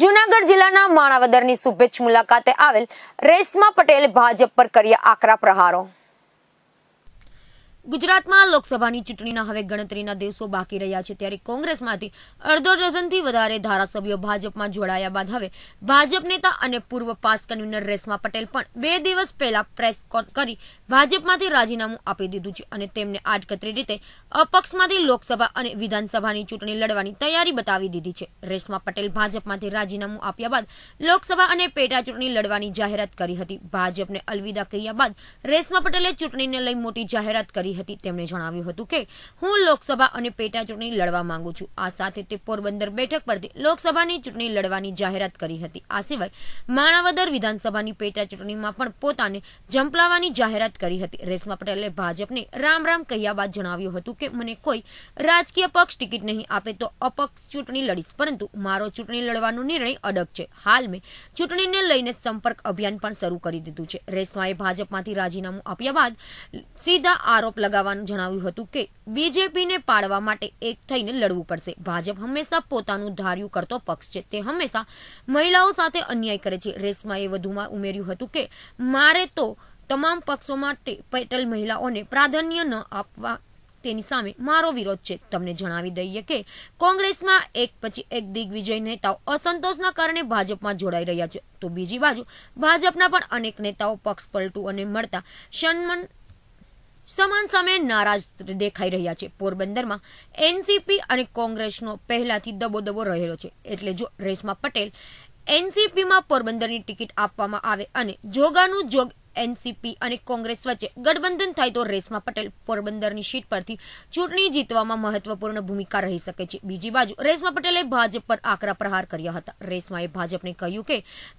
જુનાગઢ જિલ્લાના માણાવદરની શુભેચ્છ મુલાકાતે આવેલ રેશમા પટેલ ભાજપ પર કર્યા આકરા પ્રહારો ગુજરાતમાં લોકસભાની ચૂંટણીના હવે ગણતરીના દિવસો બાકી રહ્યા છે ત્યારે કોંગ્રેસમાંથી અડધો ડઝનથી વધારે ધારાસભ્યો ભાજપમાં જોડાયા બાદ હવે ભાજપ નેતા અને પૂર્વ પાસ કન્વીનર રેશમા પટેલ પણ બે દિવસ પહેલા પ્રેસ કરી ભાજપમાંથી રાજીનામું આપી દીધું છે અને તેમને આડકતરી રીતે અપક્ષમાંથી લોકસભા અને વિધાનસભાની ચૂંટણી લડવાની તૈયારી બતાવી દીધી છે રેશમા પટેલ ભાજપમાંથી રાજીનામું આપ્યા બાદ લોકસભા અને પેટા ચૂંટણી લડવાની જાહેરાત કરી હતી ભાજપને અલવિદા કહ્યા બાદ રેશમા પટેલે ચૂંટણીને લઈ મોટી જાહેરાત કરી કરી હતી તેમણે જણાવ્યું હતું કે હું લોકસભા અને પેટા ચૂંટણી લડવા માંગુ છું આ સાથે તે પોરબંદર બેઠક પરથી લોકસભાની ચૂંટણી લડવાની જાહેરાત કરી હતી આ સિવાય માણાવદર વિધાનસભાની પેટા ચૂંટણીમાં પણ પોતાને ઝંપલાવાની જાહેરાત કરી હતી રેશમા પટેલે ભાજપને રામ રામ કહ્યા બાદ જણાવ્યું હતું કે મને કોઈ રાજકીય પક્ષ ટિકિટ નહીં આપે તો અપક્ષ ચૂંટણી લડીશ પરંતુ મારો ચૂંટણી લડવાનો નિર્ણય અડગ છે હાલ મેં ચૂંટણીને લઈને સંપર્ક અભિયાન પણ શરૂ કરી દીધું છે રેશમાએ ભાજપમાંથી રાજીનામું આપ્યા બાદ સીધા આરોપ લગાવવાનું જણાવ્યું હતું કે બીજેપીને પાડવા માટે એક થઈને લડવું પડશે ભાજપ હંમેશા પોતાનું ધાર્યું કરતો પક્ષ છે તે હંમેશા મહિલાઓ સાથે અન્યાય કરે છે રેસમાં એ વધુમાં ઉમેર્યું હતું કે મારે તો તમામ પક્ષો માટે પેટલ મહિલાઓને પ્રાધાન્ય ન આપવા તેની સામે મારો વિરોધ છે તમને જણાવી દઈએ કે કોંગ્રેસમાં એક પછી એક દિગ્વિજય નેતાઓ અસંતોષના કારણે ભાજપમાં જોડાઈ રહ્યા છે તો બીજી બાજુ ભાજપના પણ અનેક નેતાઓ પક્ષ પલટું અને મળતા સન્માન સમાન સામે નારાજ દેખાઈ રહ્યા છે પોરબંદરમાં એનસીપી અને કોંગ્રેસનો પહેલાથી દબોદબો રહેલો છે એટલે જો રેશમા પટેલ એનસીપીમાં પોરબંદરની ટિકિટ આપવામાં આવે અને જોગાનું જોગ એનસીપી અને કોંગ્રેસ વચ્ચે ગઠબંધન થાય તો રેશમા પટેલ પોરબંદરની સીટ પરથી ચૂંટણી જીતવામાં મહત્વપૂર્ણ ભૂમિકા રહી શકે છે બીજી બાજુ રેશમા પટેલે ભાજપ પર આકરા પ્રહાર કર્યા હતા રેશમાએ ભાજપને કહ્યું કે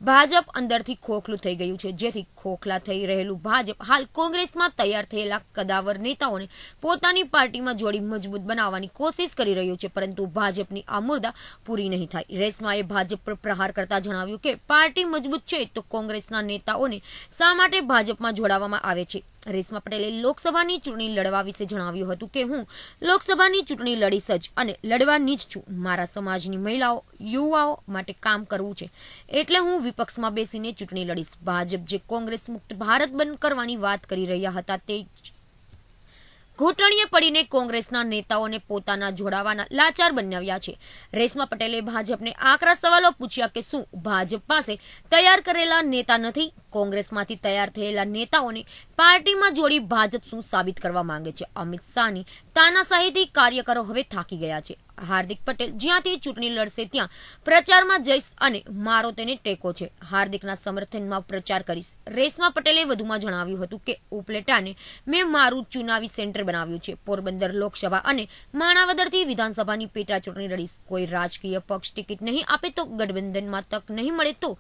ભાજપ અંદરથી ખોખલું થઈ ગયું છે જેથી ખોખલા થઈ રહેલું ભાજપ હાલ કોંગ્રેસમાં તૈયાર થયેલા કદાવર નેતાઓને પોતાની પાર્ટીમાં જોડી મજબૂત બનાવવાની કોશિશ કરી રહ્યું છે પરંતુ ભાજપની આ મુર્દા પૂરી નહીં થાય રેશમાએ ભાજપ પર પ્રહાર કરતા જણાવ્યું કે પાર્ટી મજબૂત છે તો કોંગ્રેસના નેતાઓને શા માટે ભાજપમાં જોડાવામાં આવે છે રેશમા પટેલે લોકસભાની ચૂંટણી લડવા વિશે જણાવ્યું હતું કે હું લોકસભાની ચૂંટણી લડીશ જ અને લડવાની જ છું મારા સમાજની મહિલાઓ યુવાઓ માટે કામ કરવું છે એટલે હું વિપક્ષમાં બેસીને ચૂંટણી લડીશ ભાજપ જે કોંગ્રેસ મુક્ત ભારત બંધ કરવાની વાત કરી રહ્યા હતા તે ઘૂંટણીએ પડીને કોંગ્રેસના નેતાઓને પોતાના જોડાવાના લાચાર બનાવ્યા છે રેશમા પટેલે ભાજપને આકરા સવાલો પૂછ્યા કે શું ભાજપ પાસે તૈયાર કરેલા નેતા નથી કોંગ્રેસમાંથી તૈયાર થયેલા નેતાઓને પાર્ટીમાં જોડી ભાજપ શું સાબિત કરવા માંગે છે અમિત શાહની તાનાશાહીથી કાર્યકરો હવે થાકી ગયા છે હાર્દિક પટેલ જ્યાંથી ચૂંટણી લડશે ત્યાં પ્રચારમાં જઈશ અને મારો તેને ટેકો છે હાર્દિકના સમર્થનમાં પ્રચાર કરીશ રેશમા પટેલે વધુમાં જણાવ્યું હતું કે ઉપલેટાને મેં મારું ચુનાવી સેન્ટર બનાવ્યું છે પોરબંદર લોકસભા અને માણાવદરથી વિધાનસભાની પેટા ચૂંટણી લડીશ કોઈ રાજકીય પક્ષ ટિકિટ નહીં આપે તો ગઠબંધનમાં તક નહીં મળે તો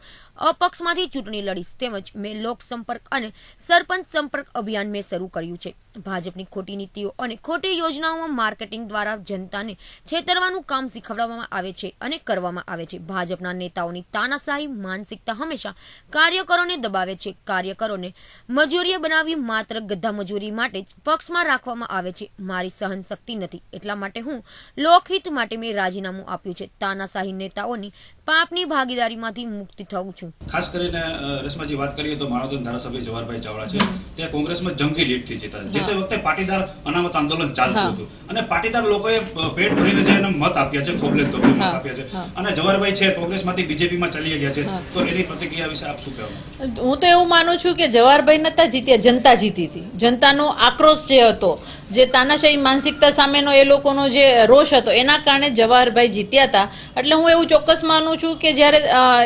અપક્ષમાંથી ચૂંટણી લડીશ તેમજ મેં લોકસંપર્ક અને સરપંચ સંપર્ક અભિયાન મેં શરૂ કર્યું છે ભાજપની ખોટી નીતિઓ અને ખોટી યોજનાઓમાં માર્કેટિંગ દ્વારા જનતાને છેતરવાનું કામ શીખવવામાં આવે છે અને કરવામાં આવે છે ભાજપના નેતાઓની તાનાશાહી માનસિકતા હંમેશા કાર્યકરોને દબાવે છે કાર્યકરોને મજૂરીએ બનાવી માત્ર ગધા મજૂરી માટે જ પક્ષમાં રાખવામાં આવે છે મારી સહન શક્તિ નથી એટલા માટે હું લોકહિત માટે મેં રાજીનામું આપ્યું છે તાનાશાહી નેતાઓની પાપની ભાગીદારીમાંથી મુક્તિ થઉં છું ખાસ કરીને રસમાજી વાત કરીએ તો માણાવદર ધારાસભ્ય જવાહરભાઈ ચાવડા છે તે કોંગ્રેસમાં જંગી લીડ થી જીતા તે વખતે પાટીદાર અનામત આંદોલન ચાલતું હતું અને પાટીદાર લોકોએ પેટ ભરીને જઈને મત આપ્યા છે ખોબલે તો મત આપ્યા છે અને જવાહરભાઈ છે કોંગ્રેસ માંથી બીજેપીમાં ચાલી ગયા છે તો એની પ્રતિક્રિયા વિશે આપ શું કહેવા હું તો એવું માનું છું કે જવાહરભાઈ નતા જીત્યા જનતા જીતી હતી જનતાનો આક્રોશ જે હતો જે તાનાશાહી માનસિકતા સામેનો એ લોકોનો જે રોષ હતો એના કારણે જવાહરભાઈ જીત્યા હતા એટલે હું એવું ચોક્કસ માનું છું કે જ્યારે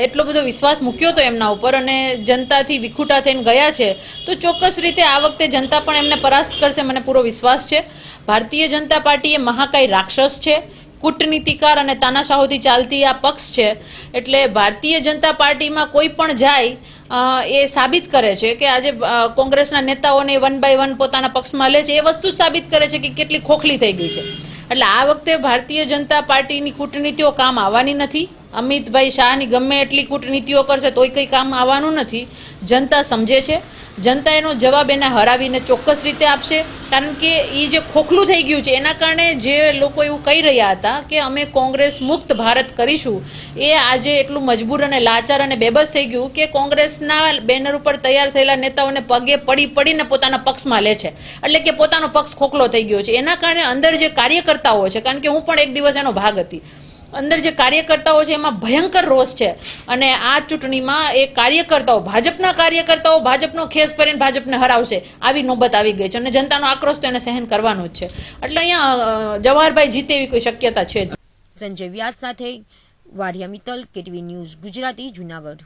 એટલો બધો વિશ્વાસ મૂક્યો હતો એમના ઉપર અને જનતાથી વિખૂટા થઈને ગયા છે તો ચોક્કસ રીતે આ વખતે જનતા પણ એમને પરાસ્ત કરશે મને પૂરો વિશ્વાસ છે ભારતીય જનતા પાર્ટી એ મહાકાય રાક્ષસ છે કૂટનીતિકાર અને તાનાશાહોથી ચાલતી આ પક્ષ છે એટલે ભારતીય જનતા પાર્ટીમાં કોઈ પણ જાય એ સાબિત કરે છે કે આજે કોંગ્રેસના નેતાઓને વન બાય વન પોતાના પક્ષમાં લે છે એ વસ્તુ સાબિત કરે છે કે કેટલી ખોખલી થઈ ગઈ છે એટલે આ વખતે ભારતીય જનતા પાર્ટીની કૂટનીતિઓ કામ આવવાની નથી અમિતભાઈ શાહની ગમે એટલી કૂટનીતિઓ કરશે તોય કંઈ કામ આવવાનું નથી જનતા સમજે છે જનતા એનો જવાબ એના હરાવીને ચોક્કસ રીતે આપશે કારણ કે એ જે ખોખલું થઈ ગયું છે એના કારણે જે લોકો એવું કહી રહ્યા હતા કે અમે કોંગ્રેસ મુક્ત ભારત કરીશું એ આજે એટલું મજબૂર અને લાચાર અને બેબસ થઈ ગયું કે કોંગ્રેસના બેનર ઉપર તૈયાર થયેલા નેતાઓને પગે પડી પડીને પોતાના પક્ષમાં લે છે એટલે કે પોતાનો પક્ષ ખોખલો થઈ ગયો છે એના કારણે અંદર જે કાર્યકર્તાઓ છે કારણ કે હું પણ એક દિવસ એનો ભાગ હતી અંદર જે કાર્યકર્તાઓ છે એમાં ભયંકર રોષ છે અને આ ચૂંટણીમાં એ કાર્યકર્તાઓ ભાજપના કાર્યકર્તાઓ ભાજપનો ખેસ પહેરીને ભાજપને હરાવશે આવી નોબત આવી ગઈ છે અને જનતાનો આક્રોશ તો એને સહન કરવાનો જ છે એટલે અહીંયા જવાહરભાઈ જીતે એવી કોઈ શક્યતા છે સંજય વ્યાસ સાથે વાઢિયા મિત્તલ કેટવી ન્યૂઝ ગુજરાતી જુનાગઢ